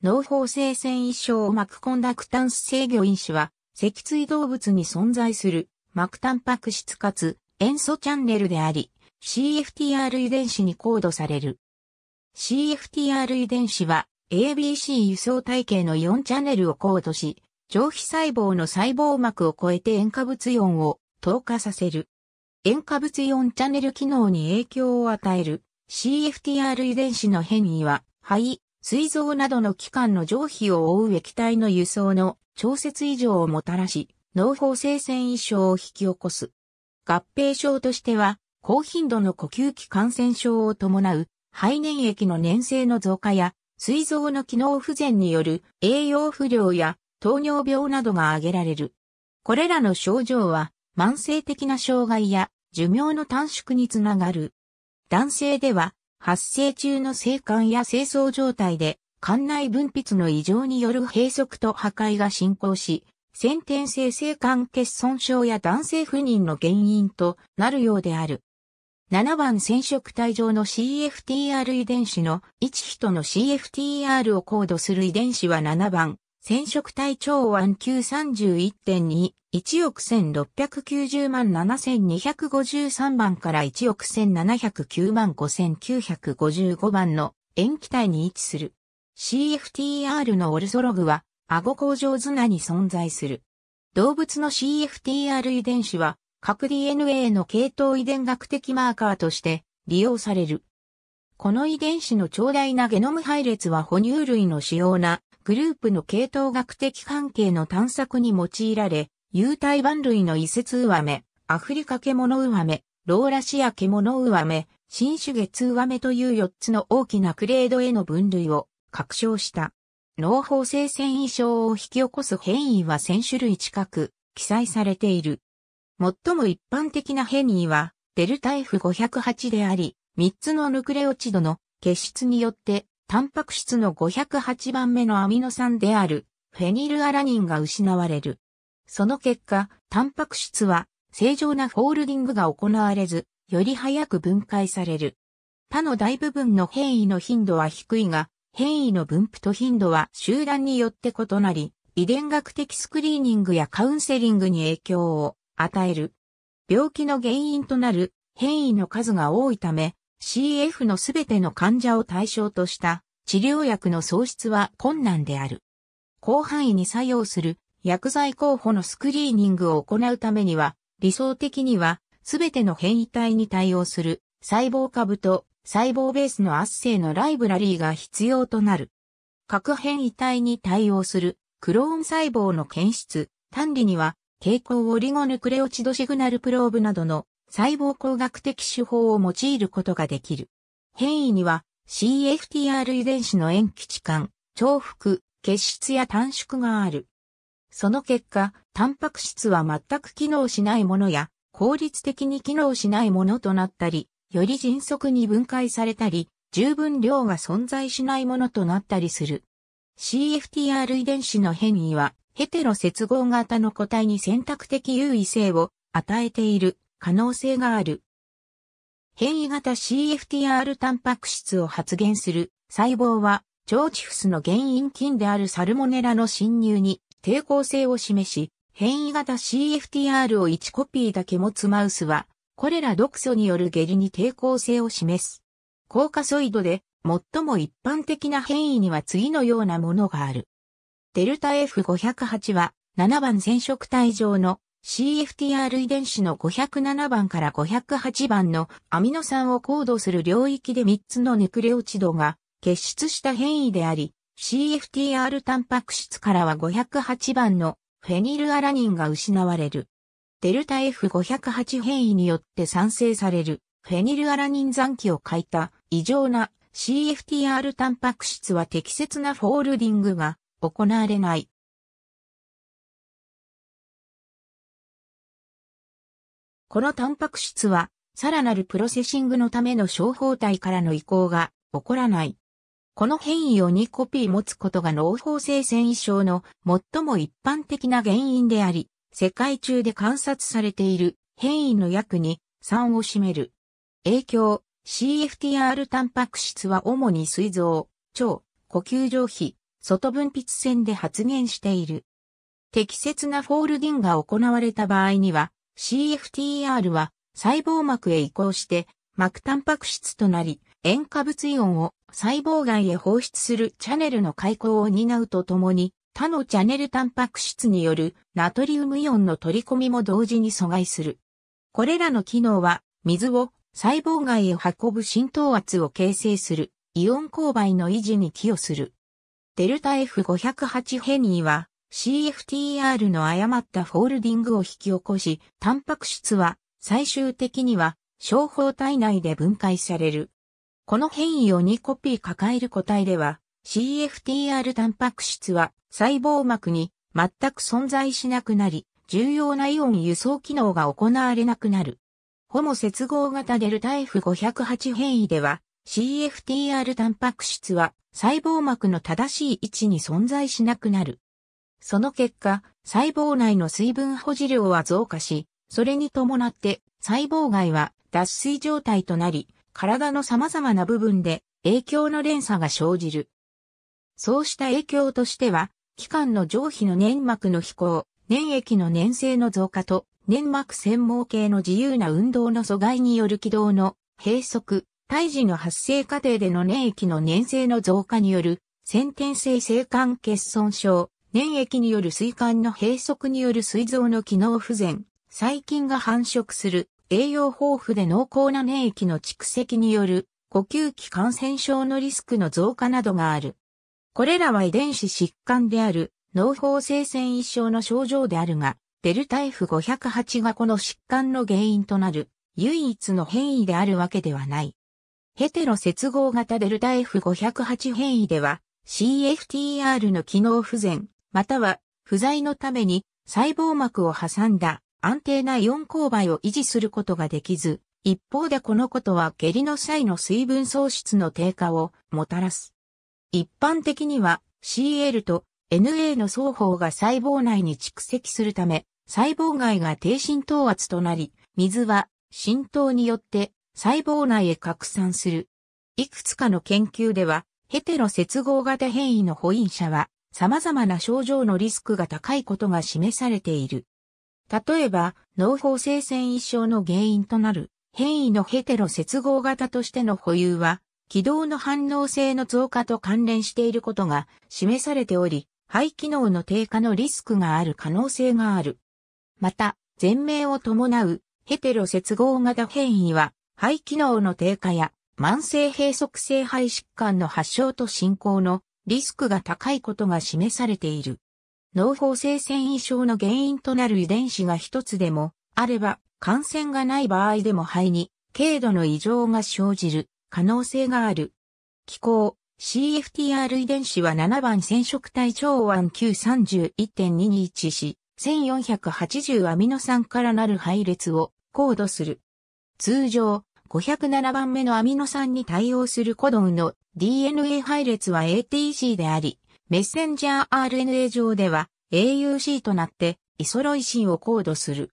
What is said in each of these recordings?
脳法性繊維症を膜コンダクタンス制御因子は、脊椎動物に存在する膜タンパク質かつ塩素チャンネルであり、CFTR 遺伝子にコードされる。CFTR 遺伝子は ABC 輸送体系の4チャンネルをコードし、上皮細胞の細胞膜を超えて塩化物イオンを透過させる。塩化物イオンチャンネル機能に影響を与える CFTR 遺伝子の変異は、肺、膵臓などの器官の上皮を覆う液体の輸送の調節異常をもたらし、脳法性線異症を引き起こす。合併症としては、高頻度の呼吸器感染症を伴う肺粘液の粘性の増加や、膵臓の機能不全による栄養不良や糖尿病などが挙げられる。これらの症状は、慢性的な障害や寿命の短縮につながる。男性では、発生中の生管や清掃状態で、管内分泌の異常による閉塞と破壊が進行し、先天性性管欠損症や男性不妊の原因となるようである。7番染色体上の CFTR 遺伝子の1人の CFTR をコードする遺伝子は7番染色体長腕9 31.2、1億1690万7253番から1億1709万5955番の塩基体に位置する。CFTR のオルソログは、顎工場綱に存在する。動物の CFTR 遺伝子は、核 DNA の系統遺伝学的マーカーとして利用される。この遺伝子の長大なゲノム配列は哺乳類の主要なグループの系統学的関係の探索に用いられ、有体番類の異設上目、アフリカ獣上目、ローラシア獣上目、新種月上目という4つの大きなクレードへの分類を確証した。脳法性繊維症を引き起こす変異は1000種類近く記載されている。最も一般的な変異はデルタ F508 であり、3つのヌクレオチドの結質によってタンパク質の508番目のアミノ酸であるフェニルアラニンが失われる。その結果、タンパク質は正常なフォールディングが行われず、より早く分解される。他の大部分の変異の頻度は低いが、変異の分布と頻度は集団によって異なり、遺伝学的スクリーニングやカウンセリングに影響を与える。病気の原因となる変異の数が多いため、CF のすべての患者を対象とした治療薬の創出は困難である。広範囲に作用する薬剤候補のスクリーニングを行うためには、理想的にはすべての変異体に対応する細胞株と細胞ベースの圧生のライブラリーが必要となる。各変異体に対応するクローン細胞の検出、管理には蛍光オリゴヌクレオチドシグナルプローブなどの細胞工学的手法を用いることができる。変異には CFTR 遺伝子の塩基置換、重複、結質や短縮がある。その結果、タンパク質は全く機能しないものや、効率的に機能しないものとなったり、より迅速に分解されたり、十分量が存在しないものとなったりする。CFTR 遺伝子の変異は、ヘテロ接合型の個体に選択的優位性を与えている可能性がある。変異型 CFTR タンパク質を発現する細胞は、腸チフスの原因菌であるサルモネラの侵入に抵抗性を示し、変異型 CFTR を1コピーだけ持つマウスは、これら毒素による下痢に抵抗性を示す。高カソイドで最も一般的な変異には次のようなものがある。デルタ F508 は7番染色体上の CFTR 遺伝子の507番から508番のアミノ酸をコードする領域で3つのヌクレオチドが結出した変異であり、CFTR タンパク質からは508番のフェニルアラニンが失われる。デルタ F508 変異によって産生されるフェニルアラニン残機を欠いた異常な CFTR タンパク質は適切なフォールディングが行われない。このタンパク質は、さらなるプロセシングのための小胞体からの移行が起こらない。この変異を2コピー持つことが脳胞性繊維症の最も一般的な原因であり、世界中で観察されている変異の約に3を占める。影響、CFTR タンパク質は主に膵臓、腸、呼吸上皮、外分泌腺で発現している。適切なフォールディンが行われた場合には、CFTR は細胞膜へ移行して膜タンパク質となり、塩化物イオンを細胞外へ放出するチャネルの開口を担うとともに、他のチャネルタンパク質によるナトリウムイオンの取り込みも同時に阻害する。これらの機能は、水を細胞外へ運ぶ浸透圧を形成するイオン勾配の維持に寄与する。デルタ F508 ヘニーは CFTR の誤ったフォールディングを引き起こし、タンパク質は最終的には小胞体内で分解される。この変異を2コピー抱える個体では、CFTR タンパク質は細胞膜に全く存在しなくなり、重要なイオン輸送機能が行われなくなる。ホモ接合型デルタ F508 変異では、CFTR タンパク質は細胞膜の正しい位置に存在しなくなる。その結果、細胞内の水分保持量は増加し、それに伴って細胞外は脱水状態となり、体の様々な部分で影響の連鎖が生じる。そうした影響としては、器官の上皮の粘膜の飛行、粘液の粘性の増加と、粘膜繊毛系の自由な運動の阻害による軌道の閉塞、胎児の発生過程での粘液の粘性の増加による先天性性管欠損症、粘液による水管の閉塞による膵臓の機能不全、細菌が繁殖する、栄養豊富で濃厚な粘液の蓄積による、呼吸器感染症のリスクの増加などがある。これらは遺伝子疾患である、脳胞性繊維症の症状であるが、デルタ F508 がこの疾患の原因となる、唯一の変異であるわけではない。ヘテロ接合型デルタ F508 変異では、CFTR の機能不全、または不在のために細胞膜を挟んだ安定なイオン勾配を維持することができず、一方でこのことは下痢の際の水分喪失の低下をもたらす。一般的には CL と NA の双方が細胞内に蓄積するため、細胞外が低浸透圧となり、水は浸透によって細胞内へ拡散する。いくつかの研究では、ヘテロ接合型変異の保因者は様々な症状のリスクが高いことが示されている。例えば、脳法性繊維症の原因となる変異のヘテロ接合型としての保有は、軌道の反応性の増加と関連していることが示されており、肺機能の低下のリスクがある可能性がある。また、全命を伴うヘテロ接合型変異は、肺機能の低下や慢性閉塞性肺疾患の発症と進行のリスクが高いことが示されている。脳胞性繊維症の原因となる遺伝子が一つでもあれば、感染がない場合でも肺に軽度の異常が生じる可能性がある。気候、CFTR 遺伝子は7番染色体超安 Q31.221 し、1480アミノ酸からなる配列をコードする。通常、507番目のアミノ酸に対応するコドンの DNA 配列は ATC であり、メッセンジャー RNA 上では AUC となってイソロイシンをコードする。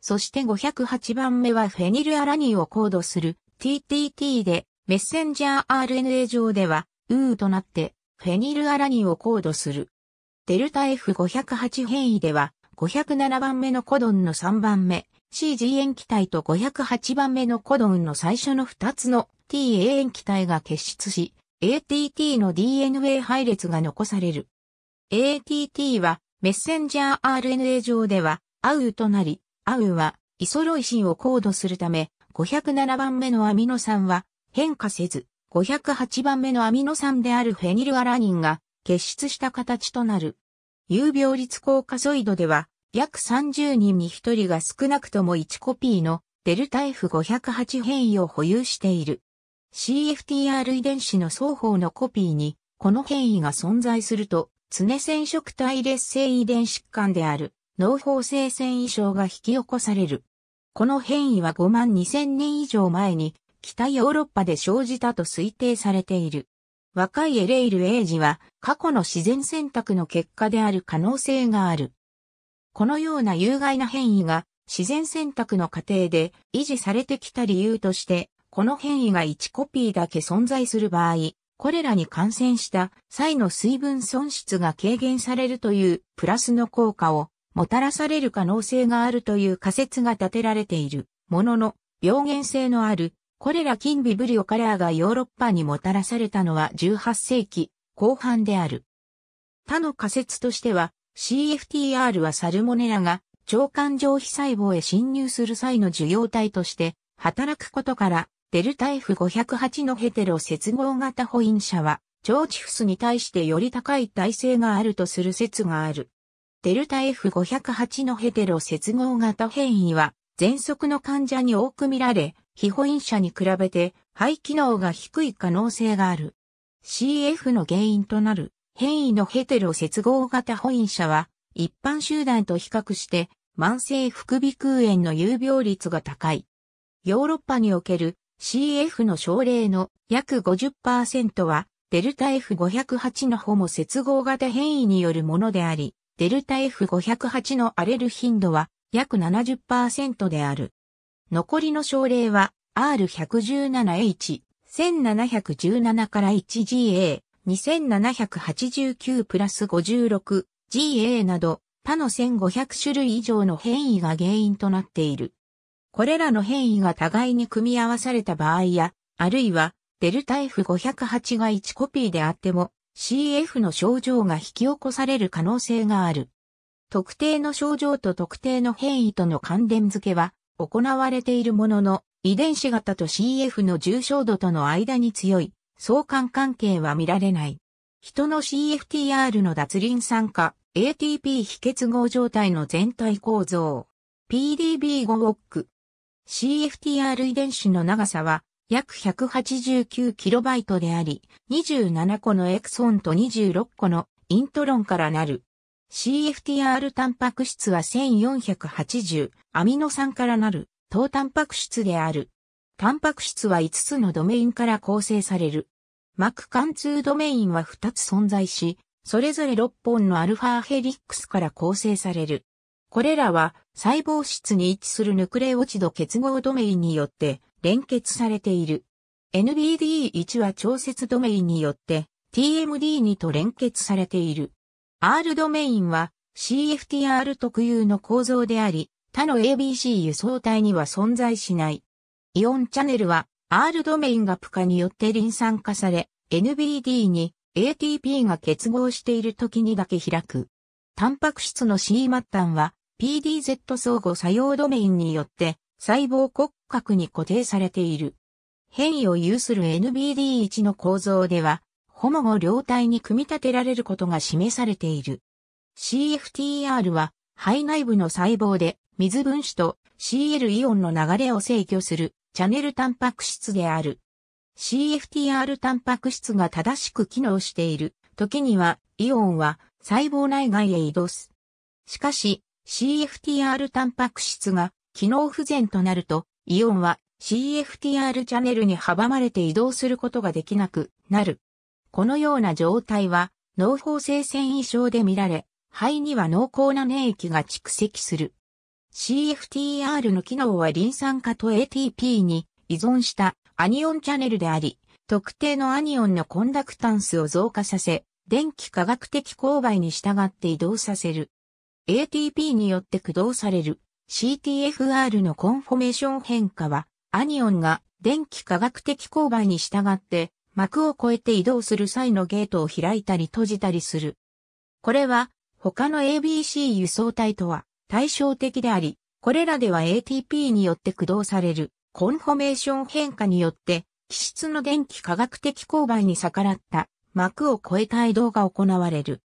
そして508番目はフェニルアラニンをコードする TTT で、メッセンジャー RNA 上ではウーとなってフェニルアラニンをコードする。デルタ F508 変異では507番目のコドンの3番目、CG 塩基体と508番目のコドンの最初の2つの TA 塩基体が結出し、ATT の DNA 配列が残される。ATT はメッセンジャー RNA 上ではアウとなり、アウはイソロイシンをコードするため、507番目のアミノ酸は変化せず、508番目のアミノ酸であるフェニルアラニンが結出した形となる。有病率効果ソイドでは約30人に1人が少なくとも1コピーのデルタ F508 変異を保有している。CFTR 遺伝子の双方のコピーにこの変異が存在すると、常染色体劣性遺伝疾患である脳胞性繊維症が引き起こされる。この変異は5万2000年以上前に北ヨーロッパで生じたと推定されている。若いエレイル・エイジは過去の自然選択の結果である可能性がある。このような有害な変異が自然選択の過程で維持されてきた理由として、この変異が1コピーだけ存在する場合、これらに感染した際の水分損失が軽減されるというプラスの効果をもたらされる可能性があるという仮説が立てられているものの病原性のあるこれら金ビブリオカラーがヨーロッパにもたらされたのは18世紀後半である。他の仮説としては CFTR はサルモネラが腸管上皮細胞へ侵入する際の受容体として働くことから、デルタ F508 のヘテロ接合型ホインは、腸チフスに対してより高い耐性があるとする説がある。デルタ F508 のヘテロ接合型変異は、喘息の患者に多く見られ、非保因者に比べて肺機能が低い可能性がある。CF の原因となる変異のヘテロ接合型保イ者社は、一般集団と比較して、慢性副鼻腔炎の有病率が高い。ヨーロッパにおける CF の症例の約50%は、デルタ F508 のホモ接合型変異によるものであり、デルタ F508 の荒れる頻度は約70%である。残りの症例は R117H1717 から 1GA、2789プラス 56GA など、他の1500種類以上の変異が原因となっている。これらの変異が互いに組み合わされた場合や、あるいは、デルタ F508 が1コピーであっても、CF の症状が引き起こされる可能性がある。特定の症状と特定の変異との関連付けは行われているものの、遺伝子型と CF の重症度との間に強い相関関係は見られない。人の CFTR の脱輪酸化、ATP 非結合状態の全体構造、PDB5 億 CFTR 遺伝子の長さは約 189KB であり、27個のエクソンと26個のイントロンからなる。CFTR タンパク質は1480アミノ酸からなる糖タンパク質である。タンパク質は5つのドメインから構成される。膜貫通ドメインは2つ存在し、それぞれ6本のアルファヘリックスから構成される。これらは細胞質に位置するヌクレオチド結合ドメインによって連結されている。NBD1 は調節ドメインによって TMD2 と連結されている。R ドメインは CFTR 特有の構造であり、他の ABC 輸送体には存在しない。イオンチャネルは R ドメインがプカによって臨酸化され NBD に ATP が結合している時にだけ開く。タンパク質の C 末端は PDZ 相互作用ドメインによって細胞骨格に固定されている。変異を有する NBD1 の構造では、ホモゴ両体に組み立てられることが示されている。CFTR は肺内部の細胞で水分子と CL イオンの流れを制御するチャネルタンパク質である。CFTR タンパク質が正しく機能している時にはイオンは細胞内外へ移動す。しかし CFTR タンパク質が機能不全となるとイオンは CFTR チャネルに阻まれて移動することができなくなる。このような状態は脳胞性繊維症で見られ、肺には濃厚な粘液が蓄積する。CFTR の機能はリン酸化と ATP に依存したアニオンチャネルであり、特定のアニオンのコンダクタンスを増加させ、電気化学的勾配に従って移動させる。ATP によって駆動される CTFR のコンフォメーション変化は、アニオンが電気化学的勾配に従って膜を越えて移動する際のゲートを開いたり閉じたりする。これは他の ABC 輸送体とは対照的であり、これらでは ATP によって駆動されるコンフォメーション変化によって、気質の電気化学的勾配に逆らった膜を超えた移動が行われる。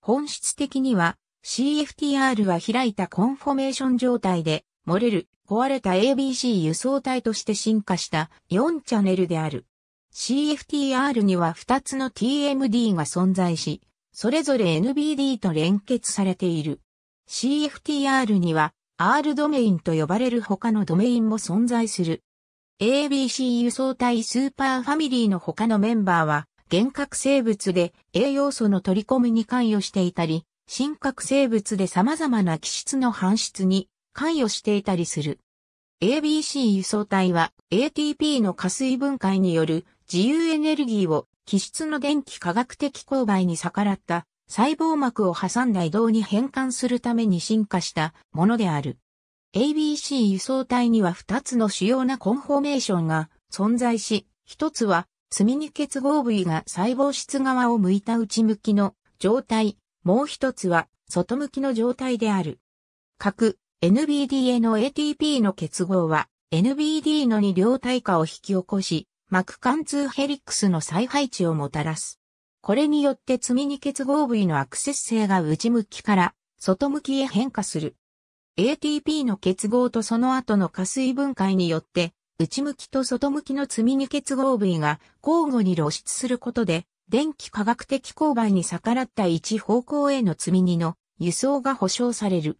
本質的には CFTR は開いたコンフォメーション状態で漏れる壊れた ABC 輸送体として進化した4チャンネルである。CFTR には2つの TMD が存在し、それぞれ NBD と連結されている。CFTR には R ドメインと呼ばれる他のドメインも存在する。ABC 輸送体スーパーファミリーの他のメンバーは、原核生物で栄養素の取り込みに関与していたり、真核生物で様々な気質の搬出に関与していたりする。ABC 輸送体は ATP の加水分解による自由エネルギーを気質の電気化学的勾配に逆らった細胞膜を挟んだ移動に変換するために進化したものである。ABC 輸送体には2つの主要なコンフォーメーションが存在し、1つは積み荷結合部位が細胞質側を向いた内向きの状態、もう1つは外向きの状態である。核 NBDA の ATP の結合は NBD の二両体化を引き起こし、膜貫通ヘリックスの再配置をもたらす。これによって積み荷結合部位のアクセス性が内向きから外向きへ変化する。ATP の結合とその後の加水分解によって、内向きと外向きの積み荷結合部位が交互に露出することで、電気化学的勾配に逆らった一方向への積み荷の輸送が保障される。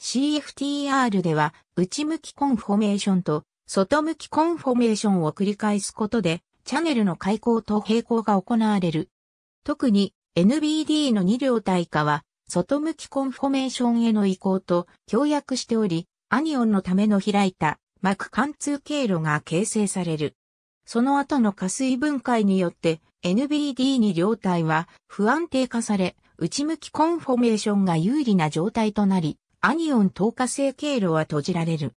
CFTR では、内向きコンフォメーションと外向きコンフォメーションを繰り返すことで、チャネルの開口と平行が行われる。特に NBD の2両体化は、外向きコンフォメーションへの移行と協約しており、アニオンのための開いた膜貫通経路が形成される。その後の加水分解によって NBD 二両体は不安定化され、内向きコンフォメーションが有利な状態となり、アニオン透過性経路は閉じられる。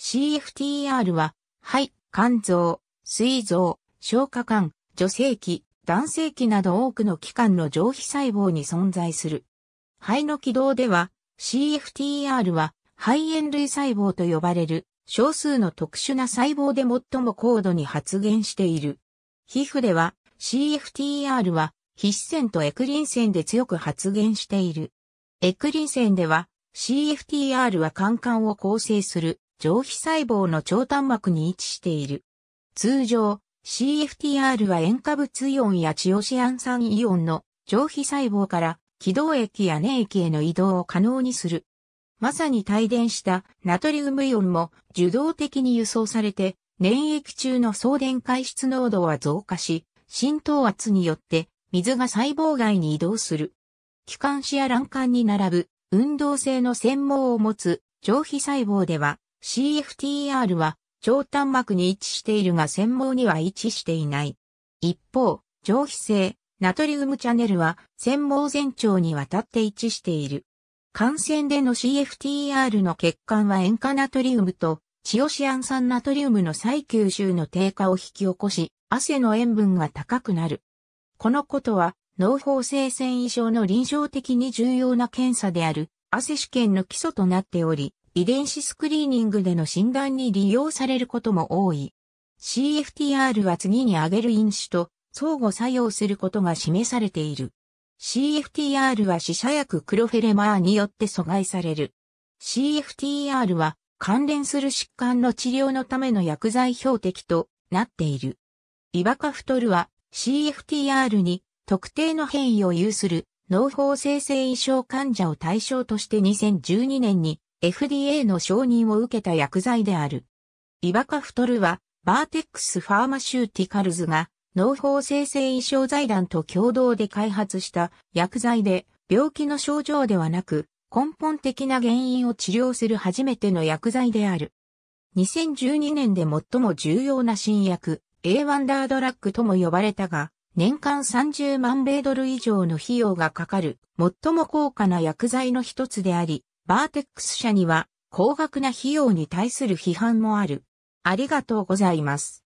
CFTR は、肺、肝臓、膵臓、消化管、女性器、男性器など多くの器官の上皮細胞に存在する。肺の軌道では CFTR は肺炎類細胞と呼ばれる少数の特殊な細胞で最も高度に発現している。皮膚では CFTR は皮脂腺とエクリン腺で強く発現している。エクリン腺では CFTR は肝管を構成する上皮細胞の超端膜に位置している。通常、CFTR は塩化物イオンやチオシアン酸イオンの上皮細胞から気道液や粘液への移動を可能にする。まさに帯電したナトリウムイオンも受動的に輸送されて粘液中の送電解質濃度は増加し、浸透圧によって水が細胞外に移動する。気管支や卵管に並ぶ運動性の専門を持つ上皮細胞では CFTR は上端膜に位置しているが繊毛には位置していない。一方、上皮性、ナトリウムチャネルは繊毛全長にわたって位置している。感染での CFTR の血管は塩化ナトリウムとチオシアン酸ナトリウムの再吸収の低下を引き起こし、汗の塩分が高くなる。このことは、脳法性繊維症の臨床的に重要な検査である、汗試験の基礎となっており、遺伝子スクリーニングでの診断に利用されることも多い。CFTR は次に挙げる因子と相互作用することが示されている。CFTR は死者薬クロフェレマーによって阻害される。CFTR は関連する疾患の治療のための薬剤標的となっている。イバカフトルは CFTR に特定の変異を有する脳法生成異常患者を対象として2012年に FDA の承認を受けた薬剤である。イバカフトルは、バーテックスファーマシューティカルズが、農法生成医装財団と共同で開発した薬剤で、病気の症状ではなく、根本的な原因を治療する初めての薬剤である。2012年で最も重要な新薬、A ワンダードラッグとも呼ばれたが、年間30万米ドル以上の費用がかかる、最も高価な薬剤の一つであり、バーテックス社には高額な費用に対する批判もある。ありがとうございます。